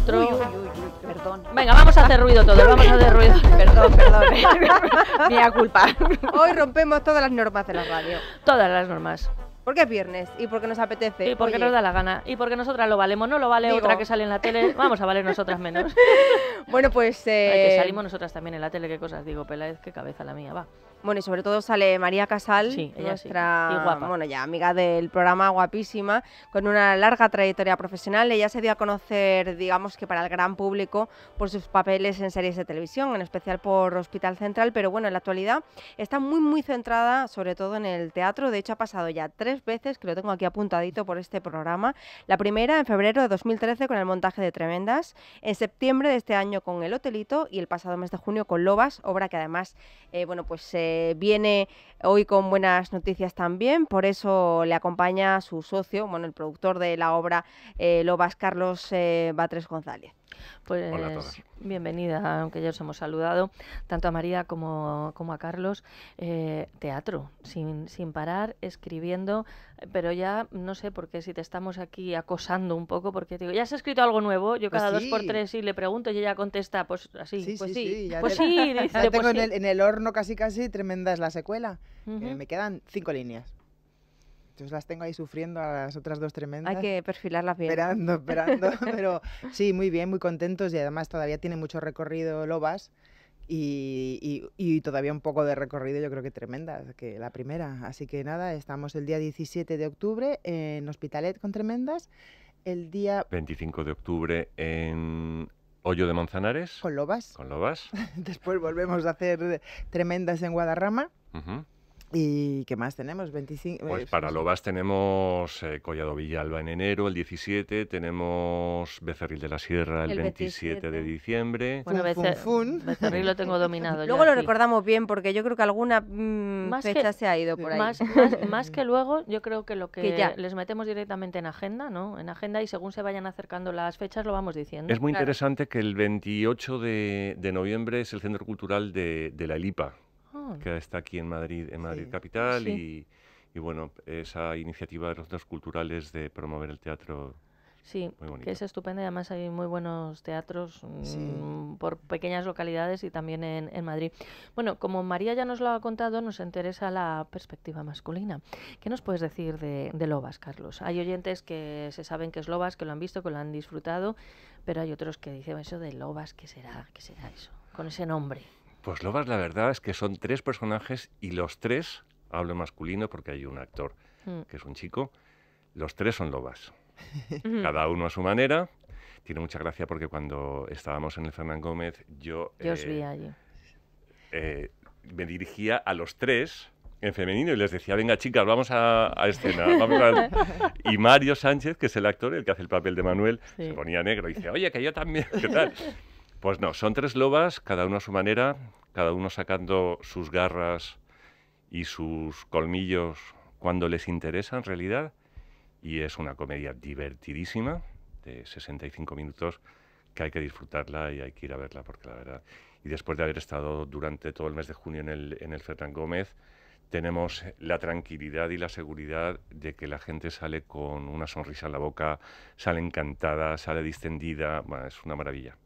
perdón. Venga, vamos a hacer ruido todos, vamos a hacer ruido. Perdón, perdón. Eh. culpa. Hoy rompemos todas las normas de la radio. Todas las normas. Porque es viernes y porque nos apetece. Y porque nos da la gana. Y porque nosotras lo valemos. No lo vale otra que sale en la tele. Vamos a valer nosotras menos. bueno, pues. Eh, salimos nosotras también en la tele. Qué cosas digo, Peláez, qué cabeza la mía, va. Bueno, y sobre todo sale María Casal, nuestra bueno, ya amiga del programa, guapísima, con una larga trayectoria profesional. Ella se dio a conocer, digamos que para el gran público, por sus papeles en series de televisión, en especial por Hospital Central, pero bueno, en la actualidad está muy, muy centrada sobre todo en el teatro. De hecho, ha pasado ya tres veces, que lo tengo aquí apuntadito por este programa. La primera en febrero de 2013 con el montaje de Tremendas, en septiembre de este año con El Hotelito y el pasado mes de junio con Lobas, obra que además, eh, bueno, pues... se eh, eh, viene hoy con buenas noticias también, por eso le acompaña su socio, bueno, el productor de la obra eh, Lobas, Carlos eh, Batres González. Hola a pues bienvenida, aunque ya os hemos saludado, tanto a María como, a Carlos. Eh, teatro, sin, sin parar, escribiendo, pero ya no sé por qué si te estamos aquí acosando un poco, porque digo, ¿ya has escrito algo nuevo? Yo pues cada dos por tres y le pregunto y ella contesta, pues así, sí, pues sí, pues sí, tengo en, el, horno casi casi tremenda es la secuela. Eh, me quedan cinco líneas. Entonces las tengo ahí sufriendo a las otras dos tremendas. Hay que perfilarlas bien. Esperando, esperando. pero sí, muy bien, muy contentos y además todavía tiene mucho recorrido Lobas. Y, y, todavía un poco de recorrido, yo creo que tremenda, que la primera. Así que nada, estamos el día 17 de octubre en Hospitalet con Tremendas, el día 25 de octubre en Hoyo de Manzanares. Con Lobas. Con Lobas. Después volvemos a hacer Tremendas en Guadarrama. Ajá. ¿Y qué más tenemos? 25, pues eh, para Lobas tenemos eh, Collado Villalba en enero, el 17, tenemos Becerril de la Sierra el, 27, de diciembre. Bueno, Becerril lo tengo dominado. luego lo recordamos bien porque yo creo que alguna mm, fecha se ha ido por ahí. Más, que luego, yo creo que lo que, les metemos directamente en agenda, ¿no? En agenda y según se vayan acercando las fechas lo vamos diciendo. Es muy interesante que el 28 de, noviembre es el Centro Cultural de, de la Elipa que está aquí en Madrid, en Madrid Capital, Y, bueno, esa iniciativa de los dos culturales de promover el teatro. Sí, que es estupenda y además hay muy buenos teatros mm, por pequeñas localidades y también en, Madrid. Bueno, como María ya nos lo ha contado, nos interesa la perspectiva masculina. ¿Qué nos puedes decir de, de Lobas, Carlos? Hay oyentes que se saben que es Lobas, que lo han visto, que lo han disfrutado, pero hay otros que dicen eso de Lobas, ¿qué será? ¿Qué será eso? Con ese nombre. Pues Lobas, la verdad es que son tres personajes y los tres, hablo masculino porque hay un actor mm. que es un chico, los tres son Lobas. Cada uno a su manera. Tiene mucha gracia porque cuando estábamos en el Fernán Gómez, yo. Yo os eh, vi allí. Eh, me dirigía a los tres en femenino y les decía, venga chicas, vamos a, escena. Y Mario Sánchez, que es el actor, el que hace el papel de Manuel, se ponía negro y dice, oye, que yo también, ¿qué tal? Pues no, son tres lobas, cada uno a su manera, cada uno sacando sus garras y sus colmillos cuando les interesa en realidad. Y es una comedia divertidísima, de 65 minutos, que hay que disfrutarla y hay que ir a verla, porque la verdad. Y después de haber estado durante todo el mes de junio en el, en Gómez, tenemos la tranquilidad y la seguridad de que la gente sale con una sonrisa en la boca, sale encantada, sale distendida. es una maravilla.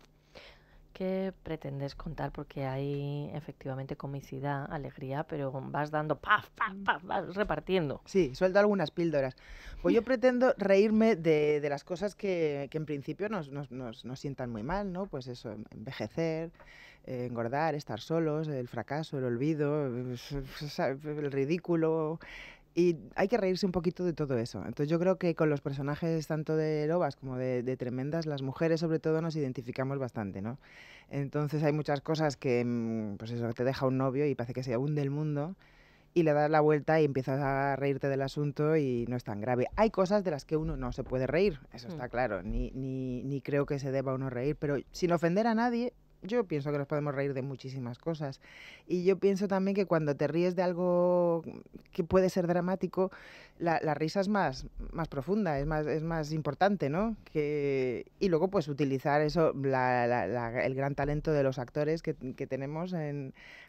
¿Qué pretendes contar, porque hay efectivamente comicidad, alegría, pero vas dando, paf, paf, mm. paf, vas repartiendo. Sí, suelto algunas píldoras. Pues yo pretendo reírme de, de las cosas que, que en principio nos, nos, nos, nos, sientan muy mal, ¿no? Pues eso, envejecer, eh, engordar, estar solos, el fracaso, el olvido, el ridículo, y hay que reírse un poquito de todo eso. Entonces yo creo que con los personajes tanto de lobas como de, tremendas, las mujeres sobre todo nos identificamos bastante, ¿no? Entonces hay muchas cosas que, mm, pues eso, te deja un novio y parece que se hunde el mundo y le das la vuelta y empiezas a reírte del asunto y no es tan grave. Hay cosas de las que uno no se puede reír, eso mm. está claro, ni, ni creo que se deba uno reír, pero sin ofender a nadie, yo pienso que nos podemos reír de muchísimas cosas. Y yo pienso también que cuando te ríes de algo que puede ser dramático, la, la risa es más, más profunda, es más, es más importante, ¿no? y luego, pues utilizar eso, el gran talento de los actores que, que tenemos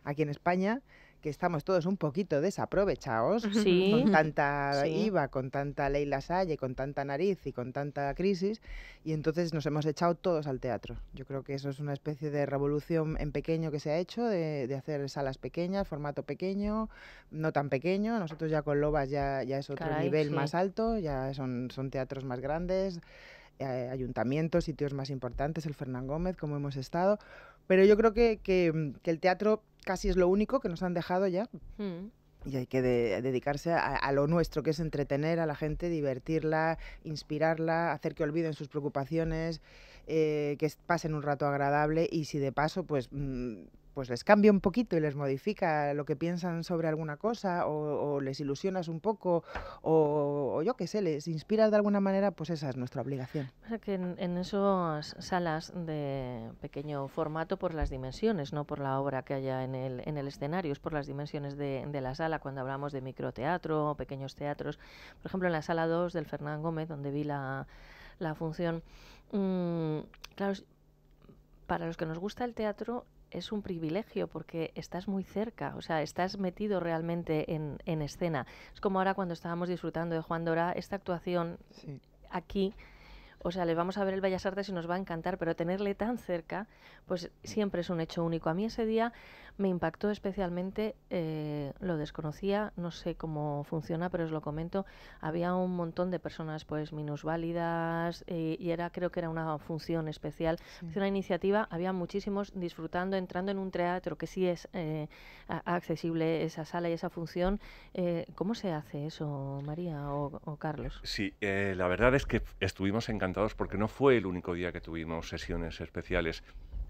aquí en España que estamos todos un poquito desaprovechados con tanta IVA, con tanta ley Lasalle, con tanta nariz y con tanta crisis, y entonces nos hemos echado todos al teatro. Yo creo que eso es una especie de revolución en pequeño que se ha hecho, de, hacer salas pequeñas, formato pequeño, no tan pequeño. Nosotros ya con Lobas ya, es otro nivel más alto, ya son, son teatros más grandes, eh, ayuntamientos, sitios más importantes, el Fernán Gómez, como hemos estado pero yo creo mm, que, el teatro casi es lo único que nos han dejado ya. Mm. Y hay que dedicarse a, lo nuestro, que es entretener a la gente, divertirla, inspirarla, hacer que olviden sus preocupaciones, eh, que pasen un rato agradable y si de paso pues mm, pues les cambia un poquito y les modifica lo que piensan sobre alguna cosa o, les ilusionas un poco o, yo qué sé, les inspiras de alguna manera, pues esa es nuestra obligación. Que en, esas salas de pequeño formato por las dimensiones, no por la obra que haya en el, escenario, es por las dimensiones de, la sala cuando hablamos de microteatro o pequeños teatros. Por ejemplo, en la sala 2 del Fernán Gómez, donde vi la, función, mm, claro, para los que nos gusta el teatro, es un privilegio porque estás muy cerca, o sea, estás metido realmente en, escena. Es como ahora cuando estábamos disfrutando de Juan Dora, esta actuación aquí, o sea, le vamos a ver el Bellas Artes y nos va a encantar, pero tenerle tan cerca, pues siempre es un hecho único. A mí ese día me impactó especialmente, eh, lo desconocía, no sé cómo funciona, pero os lo comento. Había un montón de personas pues minusválidas eh, y era, creo que era una función especial. Es una iniciativa, había muchísimos disfrutando, entrando en un teatro que sí es eh, accesible esa sala y esa función. ¿Cómo se hace eso, María o, o Carlos? Sí, la verdad es que estuvimos encantados porque no fue el único día que tuvimos sesiones especiales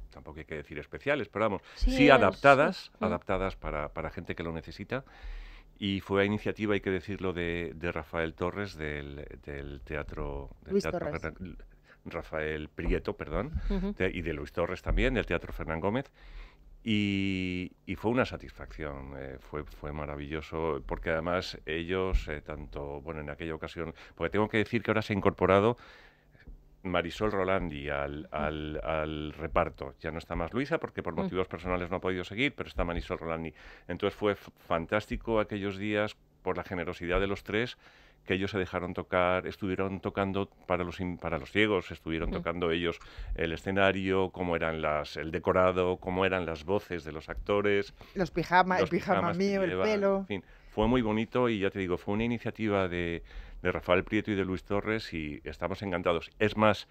tampoco hay que decir especiales, pero vamos, sí, adaptadas, adaptadas para, para, gente que lo necesita. Y fue a iniciativa, hay que decirlo, de, Rafael Torres del, del Teatro, Luis Torres. Rafael Prieto, perdón, y de Luis Torres también, del Teatro Fernán Gómez. Y, y, fue una satisfacción, eh, fue, fue maravilloso, porque además ellos, eh, tanto, bueno, en aquella ocasión, porque tengo que decir que ahora se ha incorporado Marisol Rolandi mm. al, reparto. Ya no está más Luisa porque por mm. motivos personales no ha podido seguir, pero está Marisol Rolandi. Entonces fue fantástico aquellos días por la generosidad de los tres que ellos se dejaron tocar, estuvieron tocando para los, para los ciegos, estuvieron mm. tocando ellos el escenario, cómo eran las, el decorado, cómo eran las voces de los actores. Los pijamas, el pijama mío, el pelo. Fue muy bonito y ya te digo, fue una iniciativa de, Rafael Prieto y de Luis Torres y estamos encantados. Es más,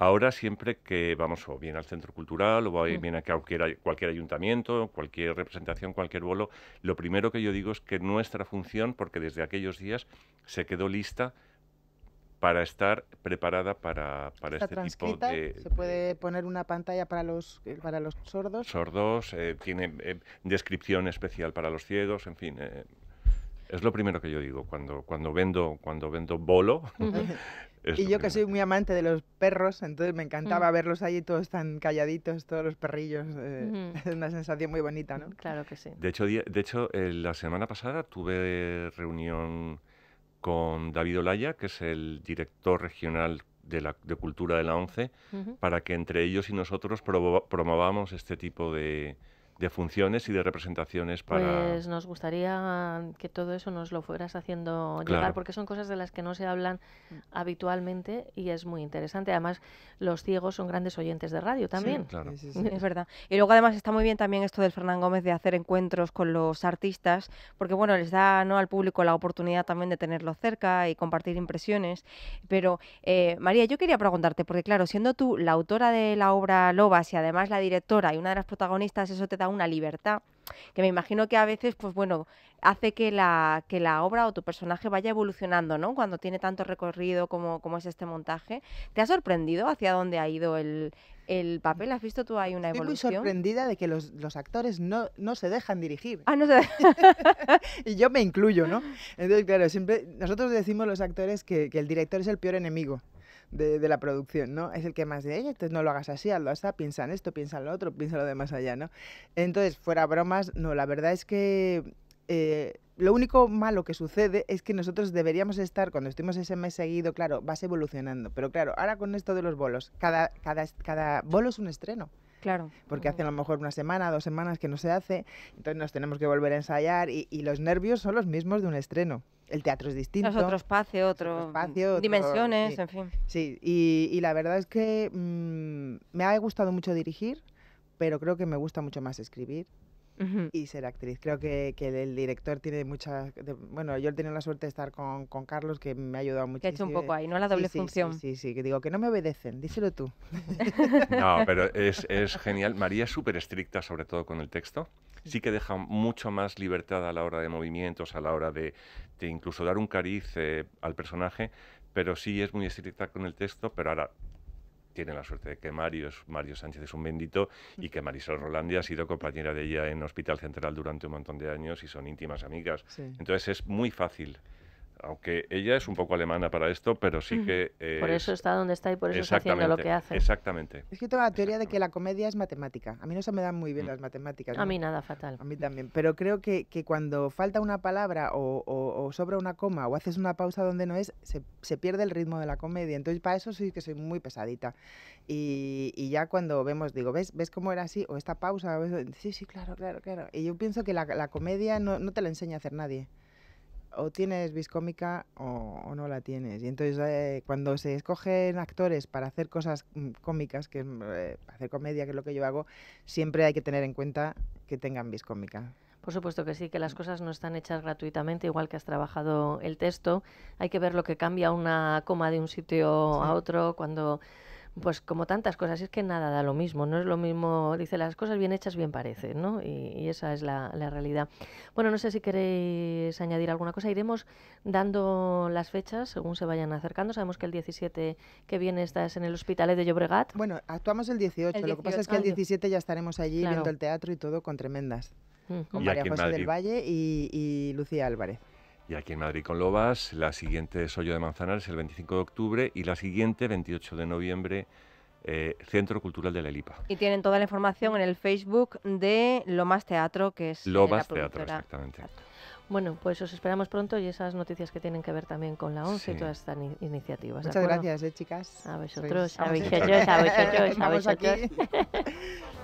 Ahora siempre que vamos o bien al centro cultural o mm. bien a cualquier, cualquier ayuntamiento, cualquier representación, cualquier bolo, lo primero que yo digo es que nuestra función, porque desde aquellos días se quedó lista para estar preparada para, este tipo de... Se puede poner una pantalla para los, eh, para los sordos. Sordos, eh, tiene eh, descripción especial para los ciegos, en fin. Es lo primero que yo digo cuando, cuando, vendo, cuando vendo bolo. y yo que soy muy amante de los perros, entonces me encantaba verlos ahí todos tan calladitos, todos los perrillos. Es eh, una sensación muy bonita, ¿no? Claro que sí. De hecho, de hecho eh, la semana pasada tuve reunión con David Olaya, que es el director regional de, la, de Cultura de la ONCE, para que entre ellos y nosotros promovamos este tipo de, de funciones y de representaciones para... Pues nos gustaría que todo eso nos lo fueras haciendo llegar, porque son cosas de las que no se hablan mm. habitualmente y es muy interesante. Además, los ciegos son grandes oyentes de radio también. Sí, claro. es verdad. Y luego además está muy bien también esto del Fernán Gómez de hacer encuentros con los artistas, porque bueno, les da ¿no? al público la oportunidad también de tenerlo cerca y compartir impresiones. Pero eh, María, yo quería preguntarte, porque claro, siendo tú la autora de la obra Lobas y además la directora y una de las protagonistas, eso te da una libertad que me imagino que a veces, pues bueno, hace que la, que la obra o tu personaje vaya evolucionando, ¿no? Cuando tiene tanto recorrido como, como es este montaje. ¿Te ha sorprendido hacia dónde ha ido el, el papel? ¿Has visto tú ahí una evolución? Estoy sorprendida de que los, actores no, se dejan dirigir. Ah, no se Y yo me incluyo, ¿no? Entonces, claro, siempre nosotros decimos los actores que, que el director es el peor enemigo de, la producción, ¿no? Es el que más de, entonces no lo hagas así, hazlo así, piensa en esto, piensa en lo otro, piensa lo de más allá, ¿no? Entonces, fuera bromas, no, la verdad es que... Eh, lo único malo que sucede es que nosotros deberíamos estar, cuando estuvimos ese mes seguido, claro, vas evolucionando. Pero claro, ahora con esto de los bolos, cada, cada, cada bolo es un estreno. Claro. Porque hace a lo mejor una semana, dos semanas que no se hace, entonces nos tenemos que volver a ensayar y, los nervios son los mismos de un estreno. El teatro es distinto. Es otro espacio, otro, dimensiones, en fin. Sí, y, la verdad es que mm, me ha gustado mucho dirigir, pero creo que me gusta mucho más escribir y ser actriz. Creo que, el director tiene muchas... bueno, yo he tenido la suerte de estar con, Carlos, que me ha ayudado mucho Que ha hecho un poco ahí, ¿no? La doble función. Sí, sí, que digo, que no me obedecen, díselo tú. no, pero es, genial. María es súper estricta, sobre todo con el texto mm. sí que deja mucho más libertad a la hora de movimientos, a la hora de, incluso dar un cariz eh, al personaje, pero sí es muy estricta con el texto, pero ahora tiene la suerte de que Mario, es, Mario Sánchez es un bendito y que Marisol Rolandia ha sido compañera de ella en Hospital Central durante un montón de años y son íntimas amigas. Entonces es muy fácil aunque ella es un poco alemana para esto, pero sí que... por eso está donde está y por eso está haciendo lo que hace. Exactamente. Es que tengo la teoría de que la comedia es matemática. A mí no se me dan muy bien mm. las matemáticas. A mí nada, fatal. A mí también. Pero creo que, cuando falta una palabra o, sobra una coma o haces una pausa donde no es, se, pierde el ritmo de la comedia. Entonces, para eso sí que soy muy pesadita. Y, ya cuando vemos, digo, ¿ves, ¿ves cómo era así? O esta pausa. Sí, sí, claro, claro, claro. Y yo pienso que la, comedia no, no te la enseña a hacer nadie o tienes viscómica o, no la tienes. Y entonces eh, cuando se escogen actores para hacer cosas mm, cómicas, que mm, eh, hacer comedia, que es lo que yo hago, siempre hay que tener en cuenta que tengan viscómica. Por supuesto que sí, que las mm. cosas no están hechas gratuitamente, igual que has trabajado el texto. Hay que ver lo que cambia una coma de un sitio a otro, cuando pues como tantas cosas, es que nada da lo mismo, no es lo mismo, dice las cosas bien hechas bien parecen, ¿no? Y, esa es la, realidad. Bueno, no sé si queréis añadir alguna cosa, iremos dando las fechas según se vayan acercando, sabemos que el 17 que viene estás en el Hospital de Llobregat. Bueno, actuamos el 18, lo que pasa es que el 17 ya estaremos allí viendo el teatro y todo con tremendas, mm. con María José del Valle y Lucía Álvarez. Y aquí en Madrid con Lobas, la siguiente Sollo de de Manzanares el 25 de octubre y la siguiente, 28 de noviembre, eh, Centro Cultural de la Elipa. Y tienen toda la información en el Facebook de Lomas Teatro, que es eh, Lobas Teatro, exactamente. Bueno, pues os esperamos pronto y esas noticias que tienen que ver también con la ONCE y todas estas iniciativas. Muchas gracias, eh, chicas. A a vosotros, a vosotros, a vosotros.